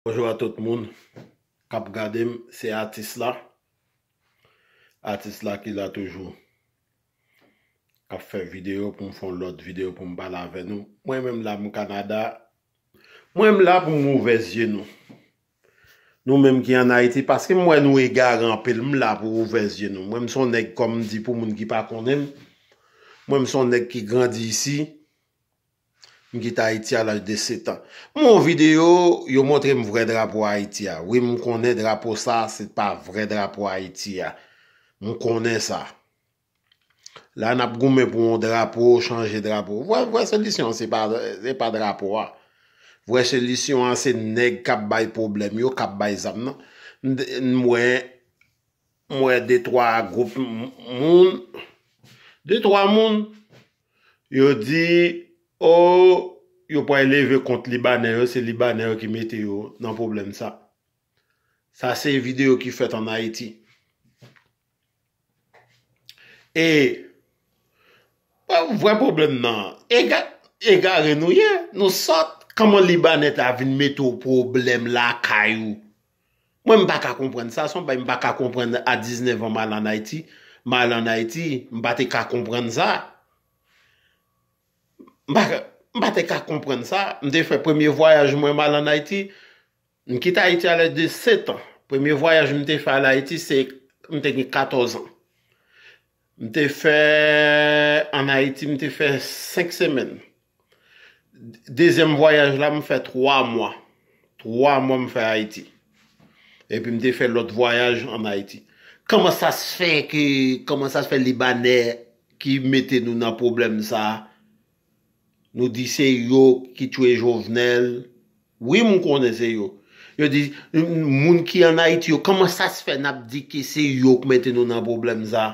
Bojwa tout moun, kap gadem, se Atis la Atis la ki la toujou Kap fe video pou m fon lot video pou m balave nou Mwen mèm la mou Kanada Mwen m la pou m ouvezye nou Nou mèm ki an Haiti, paske mwen nou e garan pel m la pou ouvezye nou Mwen m son ek kom di pou moun ki pa konem Mwen m son ek ki grandi isi M gita Haitia lal de 7 an. Mon video, yo montre m vre drapo a Haitia. Oui, m konen drapo sa, se pa vre drapo a Haitia. M konen sa. La nap gome pou m drapo, chanje drapo. Vre solisyon, se pa drapo a. Vre solisyon, se neg kap bay problem. Yo kap bay zam nan. M we, m we detwa moun. Detwa moun. Yo di... Oh, yo pou e leve kont Libanè yo se Libanè yo ki mete yo nan problem sa sa se video ki fet an Haiti e wè wè problem nan e, e ga renouye nou sot kaman Libanè te avin meto problem la kayou mwen mba ka kompren sa son mba ka kompren a 19 an mal an Haiti mal an Haiti mba te ka kompren sa Mpa te ka kompren sa, mte fè premier voyaj mwen mal an Haiti, mkite Haiti alè de 7 an. Premier voyaj mte fè al Haiti, mte gni 14 an. Mte fè an Haiti, mte fè 5 semen. Dezem voyaj la mme fè 3 mwa. 3 mwa mme fè Haiti. E pi mte fè lot voyaj an Haiti. Koman sa s fè libanè ki mette nou nan problem sa? Nou di se yo ki tue jovenel. Ouye moun kone se yo? Yo di, moun ki anay ti yo, kama sa se fe nap di ki se yo kwen te nou nan problem za?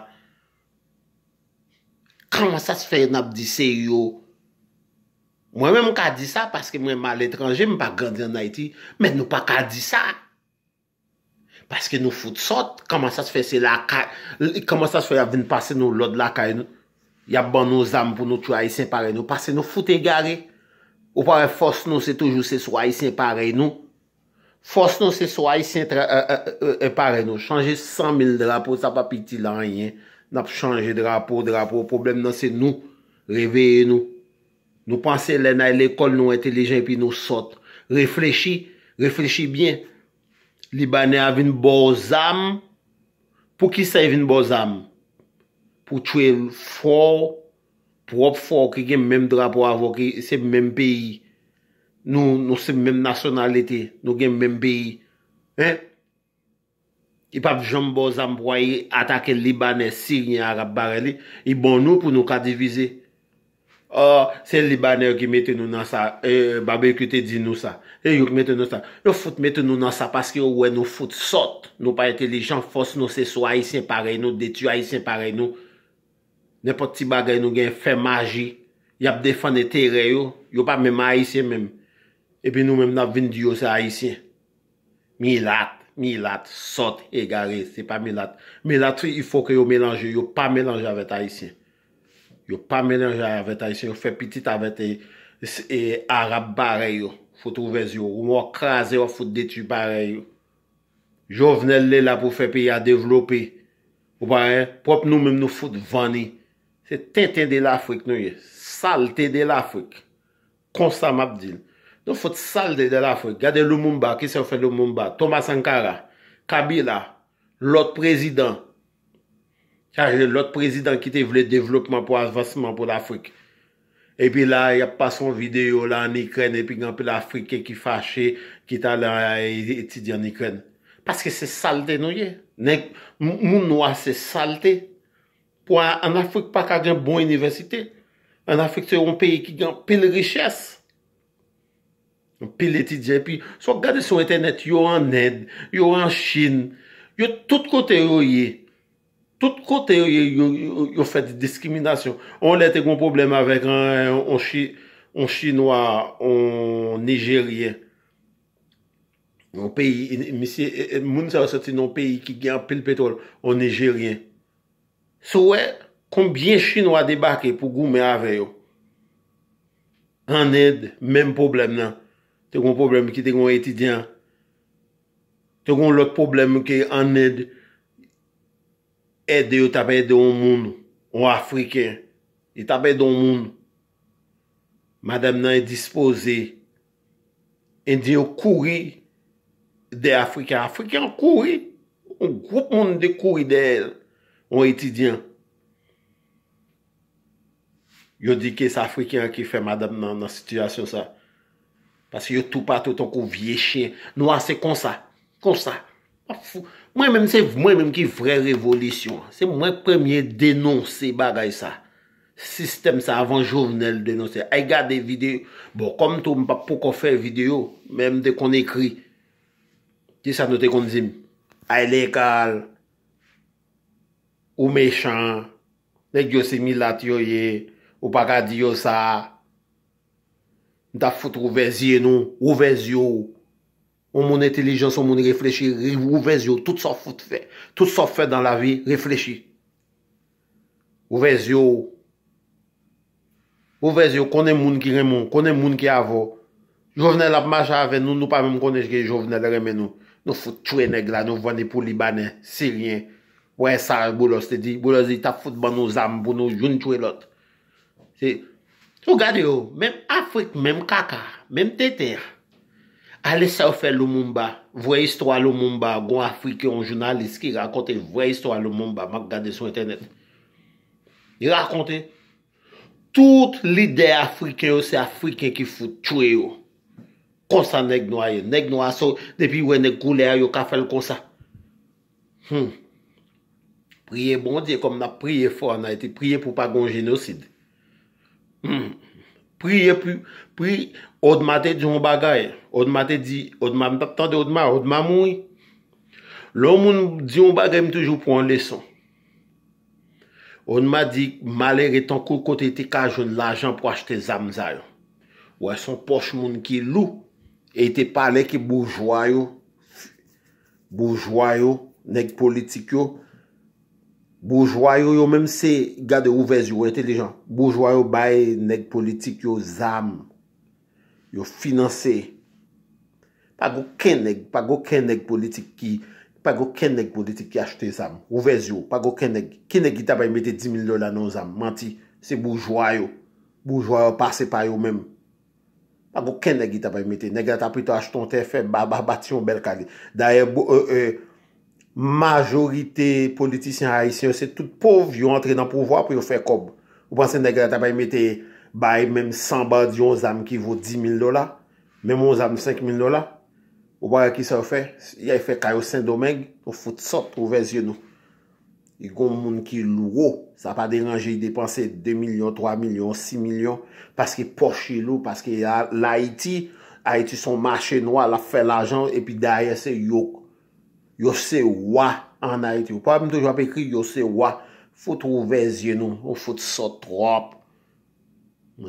Kama sa se fe nap di se yo? Mwen mwen moun ka di sa paske mwen mwa l'etranje, mwen pa gande anay ti. Mwen nou pa ka di sa. Paske nou foute sot. Kama sa se fe se lakay. Kama sa se fe a vin pase nou lod lakay e nou. Y ap ban nou zame pou nou chou a isen pare nou. Pase nou foute gare. Ou pare fos nou se toujou se sou a isen pare nou. Fos nou se sou a isen euh, euh, euh, pare nou. Chanje 100.000 drapo, sa pa piti lanyen. Nap chanje drapo, drapo. O problem nan se nou, reveye nou. Nou panse lè nan l'ekol nou entelejen pi nou sot. Reflechi, reflechi bien. Libanè avi nou boz ame. Po ki se avi nou boz ame? pou twe fwo, pou wop fwo ki gen menm drapo avok, se menm peyi, nou se menm nasyonalite, nou gen menm peyi, he? I pa vjombo zanbwayi, atake libanè, siri, arab, bareli, i bon nou pou nou ka divize. Or, oh, se libanè ou ki mette nou nan sa, e, euh, babè kute di nou sa, e, yon ki mette nou sa, nou foute mette nou nan sa, paske yo wè nou foute sot, nou pa etelejant fos nou se so a isen parey nou, de tu a isen parey nou, Nèpot ti bagay nou gen fè magi. Y ap defan e tere yo. Yo pa mèm a Aisyen mèm. E pi nou mèm nan vin diyo se Aisyen. Milat. Milat. Sot e gare. Se pa milat. Milatri y fò ke yo mélange. Yo pa mélange avèt Aisyen. Yo pa mélange avèt Aisyen. Yo fè piti avèt e, e Arab barè yo. Fò tou vèz yo. Ou mò krasè yo fò detu barè yo. Jò vène lè la pou fè pi ya devlopè. Ou baè. Eh, prop nou mèm nou fòt vani. Se ten ten de l'Afrik nou ye. Sal te de l'Afrik. Konstan Mabdil. Non fote sal te de l'Afrik. Gade Lou Moumba. Kise ou fè Lou Moumba? Thomas Sankara. Kabila. L'ot prezident. L'ot prezident ki te vle devlopman pou asvasman pou l'Afrik. E pi la yap pa son video la en Ikren. E pi genpil Afriken ki fache. Ki ta la etidye en Ikren. Paske se sal te nou ye. Moun nou a se sal te. E pi genpil Afriken. pou an Afrik pa ka gen bon universite, an Afrik se yon peyi ki gen pil riches, pil etidze, pi, so gade sou internet, yo an Ed, yo an Chin, yo tout kote yo ye, tout kote yo ye, yo fè di diskimidasyon, on lè te kon problem avèk, an Chinois, an Nigerien, e, e, e, moun sa wè se ti nan peyi ki gen pil petol, an Nigerien, Sowe, konbyen chino a debake pou gou me ave yo. An ed, menm problem nan. Te kon problem ki te kon etidyan. Te kon lòt problem ki an ed, ed de yo tabè de yon moun, yon Afrikan. Yon tabè de yon moun, madame nan e dispose, e di yo kouri de Afrika. Afrika kouri, yon group moun de kouri de el. Ou etidyen. Yo di ke sa afriken ki fe madame nan sityasyon sa. Paske yo tou pa tout an kon vie chien. Nou a se kon sa. Kon sa. Mwen menm se mwen menm ki vre revolisyon. Se mwen premye denonse bagay sa. Sistem sa avan jouvnel denonse. Ay gade videyo. Bo kom tou mpa pou kon fe videyo. Menm de kon ekri. Ti sa nou te kon zim. Ay lekal. Ou mechan, le gyo similat yo ye, ou pakad yo sa. Nta foute ou veziye nou, ou veziyo. Ou moun entelijans, ou moun reflechi, ou veziyo. Tout sa foute fe, tout sa foute fe dan la vi, reflechi. Ou veziyo. Ou veziyo, konen moun ki remon, konen moun ki avon. Jouvenel ap macha ave nou, nou pa moun konen jge, jouvenel remen nou. Nou foute chwe negla, nou vwane pou libanen, siryen. Wè sa, boulos te di, boulos di ta foute ban nou zanm, boun nou joun chwe lot. Se, ou gade yo, mem Afrik, mem kaka, mem tete. Alè sa ou fè lou moumba, vwe istwa lou moumba, goun Afrike yon jounalist ki rakote vwe istwa lou moumba, mak gade sou internet. Yi rakote, tout lide Afrike yo, se Afrike ki foute chwe yo. Kosa neg nou a yo, neg nou a sou, depi wè neg goulè yo, ka fè lou konsa. Hmm. Priye bon diye kom na priye fò. Na ete priye pou pa gon genosid. Priye pou. Priye. Odma te di yon bagay. Odma te di. Odma. Tante odma. Odma moun. Lò moun di yon bagay m toujou pou an leson. Odma di. Malè retenkou kote ete kajoun l'ajan pou achete zamzayon. Ouè son poch moun ki lou. Ete pale ki boujwayo. Boujwayo. Nèk politikyo. Boujwa yo yo menm se gade ouvez yo, entelejan. Boujwa yo baye neg politik yo zam. Yo finanse. Pa go ken neg, pa go ken neg politik ki, pa go ken neg politik ki achte zam. Ouvez yo, pa go ken neg. Ken neg gita baye mette 10.000 lola non zam? Manti, se boujwa yo. Boujwa yo pase pa yo menm. Pa go ken neg gita baye mette. Neg gata apri to achte ton te fe, ba bat yon bel kage. Da ye, boujwa yo, Majorite politisyen, haisyen, se tout pov, yon entre nan pouvwa pou yon fè kob. Ou pan sen degre ta bay mette, bay mèm 100 badi yon zam ki vò 10.000 dola, mèm yon zam 5.000 dola, ou bay ak yon se fè, yon fè kayo Saint-Domingue, ou fòt sot pou vè zyon nou. Yon moun ki lou wò, sa pa deranje yon depanse 2.000.000, 3.000.000, 6.000.000, paske poche lou, paske l'Haiti, Haitis son machè nou, la fè l'ajan, epi daye se yon. Yose wwa anayite. Ou pabim tou jwap ekri, yose wwa. Fout ouvezye nou. Ou fout sotrop.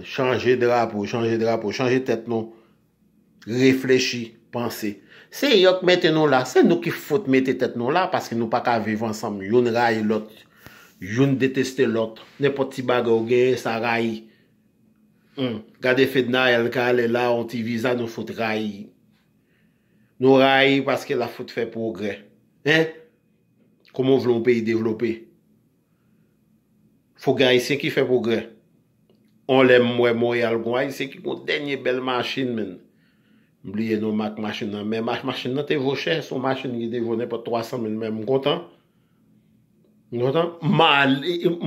Chanje drapo, chanje drapo, chanje tete nou. Reflechi, pense. Se yok mette nou la, se nou ki fout mette tete nou la. Paske nou pa ka vive ansam. Yon ray lot. Yon deteste lot. Nè poti bago gen, sa ray. Hmm. Gade fedna el kal, el la, onti viza, nou fout ray. Nou rayi paske la foute fè progrè. Hè? Komo vloun pe yi devlopè? Fou gayi sè ki fè progrè. On lè mwen mwen yal gwen rayi sè ki kon denye bel machin men. Mbliye nou mak machin nan. Men machin nan te vò chè. Son machin yi devlopè 300 men. Men mwen kontan? Mwen kontan?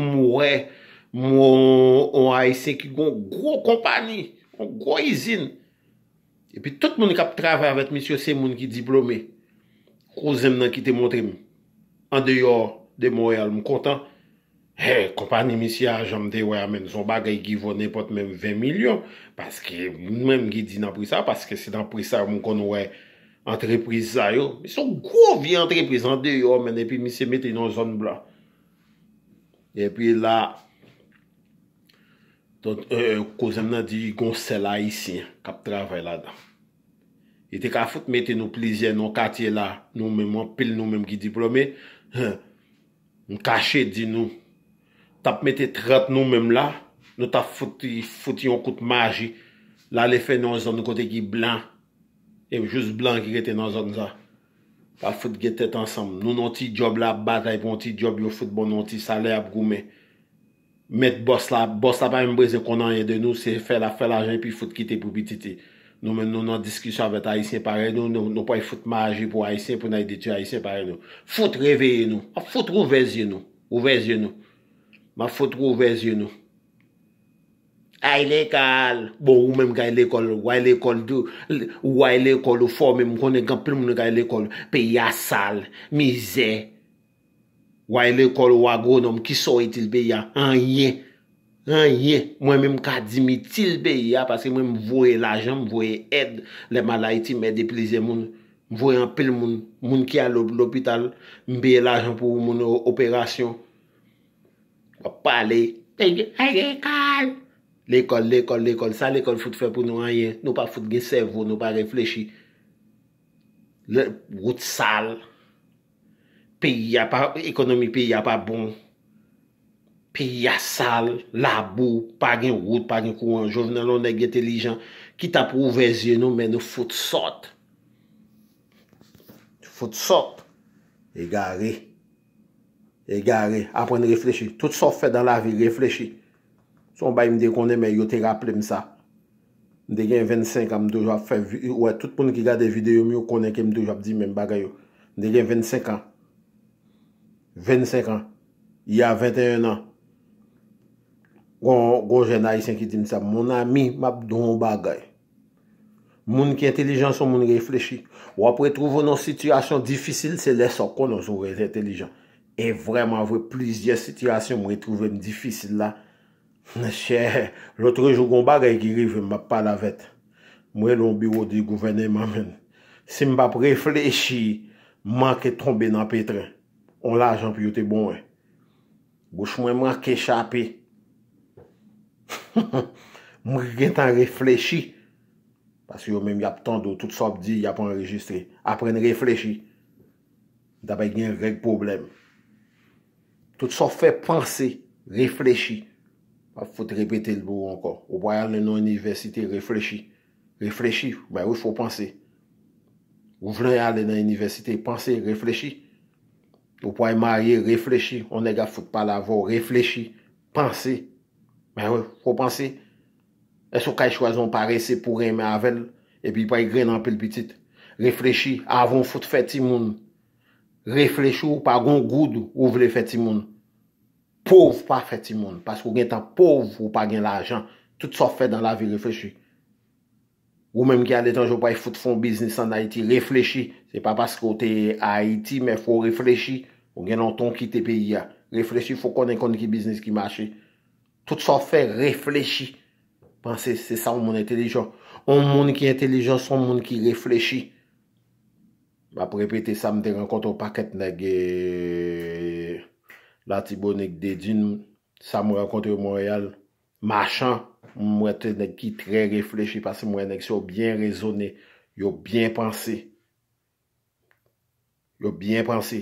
Mwen rayi sè ki kon gwo kompani. Kon gwo izin. E pi tout moun kap travè avèt misyo se moun ki diplome. Kouzem nan ki te montre mi. An de yo, de moun yal m kontan. Hey, kompani misyo ajan de wè men. Son bagay ki vò nèpot mèm 20 milyon. Paske moun mèm ki di nan prisa. Paske se nan prisa moun kon wè entreprise a yo. Son kouvi entreprise an de yo men. E pi misyo mèm te yon zon blan. E pi la... Don kozem euh, nan di yi gonsè la yisi, kap travè la dan. Yi te ka fout mette nou plizye nou katye la, nou menm anpil nou menm ki diplome. Nou kachè di nou. Tap mette trot nou menm la, nou ta fout yon kout maji. La lefe nou an zon nou kote ki blan. Yem jous blan ki gete nou an zon za. Pa fout gete ansam. Nou nonti job la batay pou nonti job yo fout bon, nonti salè ap goumen. Mèt bòs la, bòs la pa mèm breze konan yè de nou, se fè la fè la jèn, pi fòt kite pou bititi. Nou men nou nan diskisyon vèt a yi se pare nou, nou po yi fòt ma aji pou a yi se, pou nan yi diti a yi se pare nou. Fòt revèye nou, fòt rou vèz yè nou, ou vèz yè nou. Ma fòt rou vèz yè nou. A yi lè kal, bon ou mèm ga yi lè kol, ou a yi lè kol, ou a yi lè kol ou fò, mèm konen gampil mèm ga yi lè kol, pe yi asal, mizè. Waye lèkol wagoun om, ki soye tilbe ya? Anye. Anye. Mwen mèm ka di mi tilbe ya, paske mwen mwoye l'ajan, mwoye ed. Le malay ti mède plize moun. Mwoye anpil moun. Moun ki al l'opital, mwoye l'ajan pou moun operasyon. Wap pale. Lèkol, lèkol, lèkol. Sa lèkol foute fè poun anye. Nou pa foute gen servo, nou pa reflechi. Rout sal. ekonomi piya pa bon, piya sal, labou, pagin gout, pagin kouan, jovnen lon negye telijan, ki tap ou vezye nou, men nou foute sot. Foute sot. E gare. E gare. Aprende reflechi. Tout sot fè dan la vi, reflechi. Son ba imde konen, men yo te raplem sa. Mde gen 25, amdo jop fè, wè, tout poun ki gade videyo mi, yo konen kem do jop di men bagay yo. Mde gen 25 an. 25 an. Ya 21 an. Gon jenay sen ki tim sa. Mon ami map do mou bagay. Moun ki entelijanson, moun reflechi. Wap re trove nou situasyon difisil se leso kon nou sou re entelijanson. E vreman vwe plizye situasyon mou re trove mou difisil la. Nè chè. Loutre jou goun bagay ki rive mou pa la vet. Mou e loun bi wodi gouverne mou moun. Si mou bap reflechi, manke tombe nan petren. On la jan pi yote bon we. Gou chou mwen man kech api. Mwen gen tan reflechi. Pasi yo men yap tando, tout sa ap di, yap an rejistri. Aprene reflechi. Daba gen renk problem. Tout sa ap fè panse, reflechi. Fote repete l bo anko. Ou pa yale nan universite, reflechi. Reflechi, bay ou fò panse. Ou vle yale nan universite, panse, reflechi. Ou pou ay marye, reflechi, ou nega foute pa lavo, reflechi, pansi, mè wè, pou pansi, esou kaj chwazon parese pou reme avèl, e pi pou ay gren anpil bitit. Reflechi, avon foute fè ti moun. Reflechi ou pa goun goud ou vle fè ti moun. Pouv pa fè ti moun, paskou gen tan pov ou pa gen lajan, tout sa fè dan lavi reflechi. Ou menm ki an de tanj ou pa y foute fon biznis an Haiti Reflechi Se pa paske ou te Haiti Men fwo reflechi Ou gen an ton ki te peyi ya Reflechi fwo konen konen ki biznis ki mache Tout sa fwe reflechi Pense se sa ou moun entelejyon Ou moun ki entelejyon Ou moun ki reflechi Ba prepe te sa mte renkont ou paket Nage Latibonik dedin Sa mwen renkont ou Montreal Machan Mwen te nek ki tre reflechi Pase mwen nek se yo byen rezone Yo byen panse Yo byen panse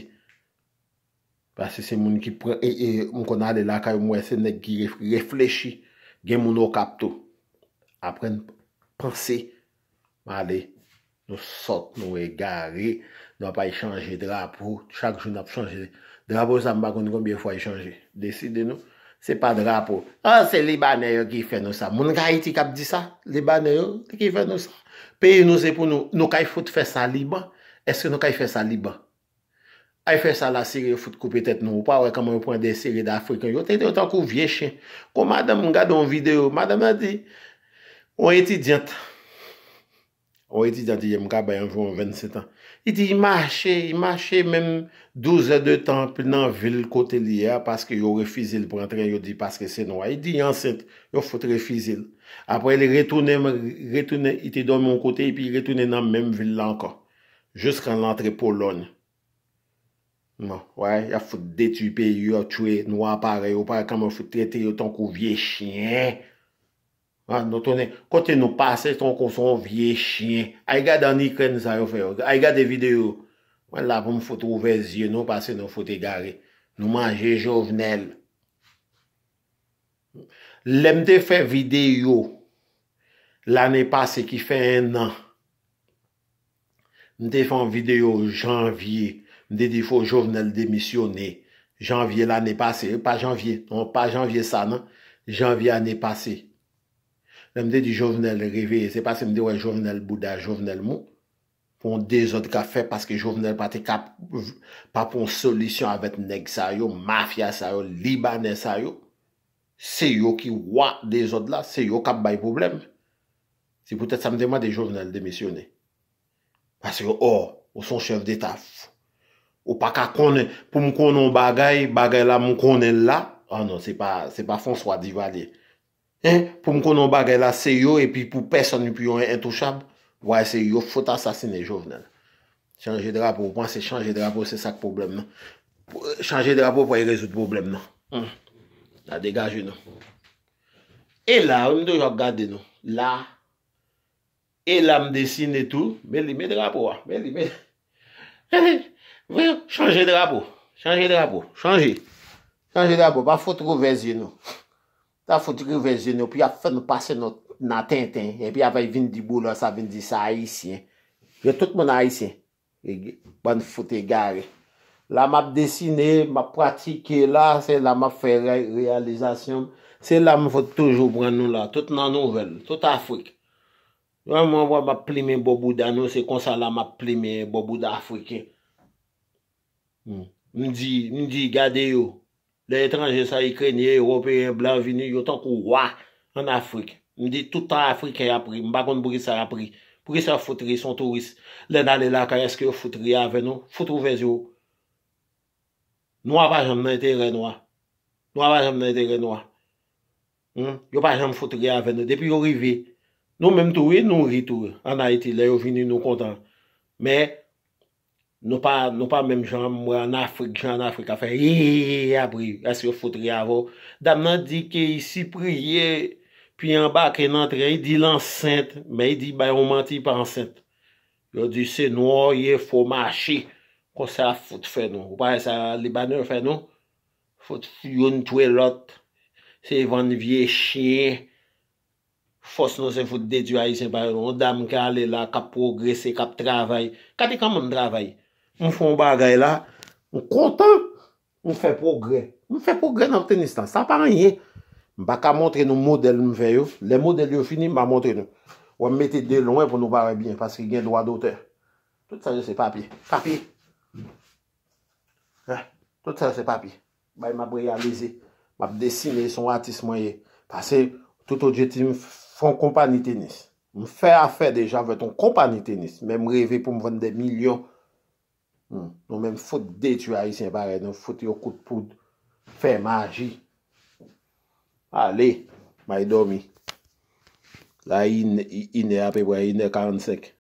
Pase se mwen ki pre e, e, Mwen kon ale laka Mwen se nek ki reflechi Gen moun ou kapto Aprene panse Mwen ale Nou sot nou e gare Nou apay chanje drapo Chak joun ap chanje Drapo zan bagon kongye fwa chanje Deside nou Se pa drapo, an ah, se libanè yo ki fè nou sa, moun nga iti kap di sa, libanè yo, ki fè nou sa. Pe yon nou se pou nou, nou kay foute fè sa liban, eske nou kay fè sa liban. Ay fè sa la siri yo foute koupè tèt nou, pa wè kaman yo pon de siri da Afrika yo, ten yo tan kou vye chen. Kou madame, moun gade yon videyo, madame a di, yon etidianta. Ou eti ta di, yem ka bayan vou yon 27 an. Eti yi mache, yi mache menm douze de tan, pi nan vil kote li ya, paske yo refizil prantren, yo di paske senwa. Eti yi anset, yo fote refizil. Apo el retene, retene, iti do menm kote, pi retene nan menm vil lanka. Juskan lantre Polon. Non, wè, ya fote detipe, yo tue nou apare, yo pa kama fote tete yo ton kou vie chien. Ah, kote nou pase, ton kon son vie chien. Ay gade an ikren zayou feyo. Ay gade videyo. Mwen la pou mfote ouvezye, nou pase nou fote gare. Nou manje jovenel. Le mte fè videyo, l'anè pase ki fè en nan. Mte fè an videyo janvye, mte di fò jovenel demisyone. Janvye l'anè pase, e pa janvye, non, pa janvye sa nan, janvye anè pase. Se mde di jovenel revi, se pa se mde wè jovenel bouda, jovenel mou, pon dezod ka fe, paske jovenel pati kap, pa pon solisyon avet neg sa yo, mafya sa yo, libanen sa yo, se yo ki wwa dezod la, se yo kap bay problem, se pwetet sa mde wè de jovenel demisyone. Paske wè or, oh, wè son chef de taf, wè pa ka konen, pou m konen bagay, bagay la m konen la, anon, se pa François Divalier. Eh, pou m konon bagè la seyo, e pi pou person yon intouchab, wè seyo, fote asasine jovnen. Chanje drapo, panse chanje drapo, se sak problem nan. Chanje drapo pou euh, yon rezout problem nan. Hmm. La degaje nan. E la, m deyo gade nan, la, e la m desine tout, beli, beli, beli, eh, chanje drapo, chanje drapo, chanje, chanje drapo, pa fote kou vezye nan. La foute griven jenou, pi a fè nou pase nan ten ten. E pi a vè vin di bou la, sa vin di sa a isi. Je tout moun a isi. E, ban foute gare. La map desine, map pratike la, se la map fè realizasyon. Se la mwen fote toujou bran nou la, tout nan nou vel, tout Afrique. Vè mwen mwen mwen mwen mwen plime bobo dan nou, se konsa la mwen mwen mwen mwen mwen bobo dan Afrique. Mwen hmm. di, mwen di, gade yo. Le etranje sa y krenye, europeye, blan vini, yotan kou wak an Afrik. Mdi toutan Afrik ay apri, mbakoun bwis sa apri. Bwis sa foutri, son turist. Len ale la ka, eske foutri aven nou, foutrou vez yo. Nou apajan mwen te ren wak. Nou apajan mwen te ren wak. Yo hmm? apajan mwen foutri aven nou, depi yo rivi. Nou menm tou, yon nou ri tou, an Haiti, le yo vini nou kontan. Me, Nou pa, nou pa menm jan mwen an Afrik, jan an Afrik a fe yi yi yi yi yi apri, as yo foute yi avou. Dam nan di ki yi si priye, pi yi an bak yi nan tre, yi di lan sent, men yi di bayon manti pan sent. Yo di se nou yi foute ma chi, kon sa foute fe nou. Ou pa yi sa libaner fe nou, foute fuyoun twe lot, se yi van vie chi, fos nou se foute dedu a yi sen bayon. O dam kal e la kap progresi, kap travay. Kati kan moun travay? M foun bagay la, m kontan, m fè progrè. M fè progrè nan tenistan, sa pan yè. M baka montre nou model m vè yo. Le model yo finim, m baka montre nou. Wè m mette de lounè pou nou barè bien, paski gen lwa dotè. Tout sa yo se papi. Papi. Tout sa yo se papi. Bay m ap realize, m ap desine son artiste mwenye. Pase, tout ou djeti m foun kompani tenis. M fè a fè deja vè ton kompani tenis. M m revè pou m vèn de milyon Hmm. Nou men fote detu a yi sen bare, nou fote yo kout poud fè maji. Ale, may domi, la yi ne api pou ya yi ne kan sek.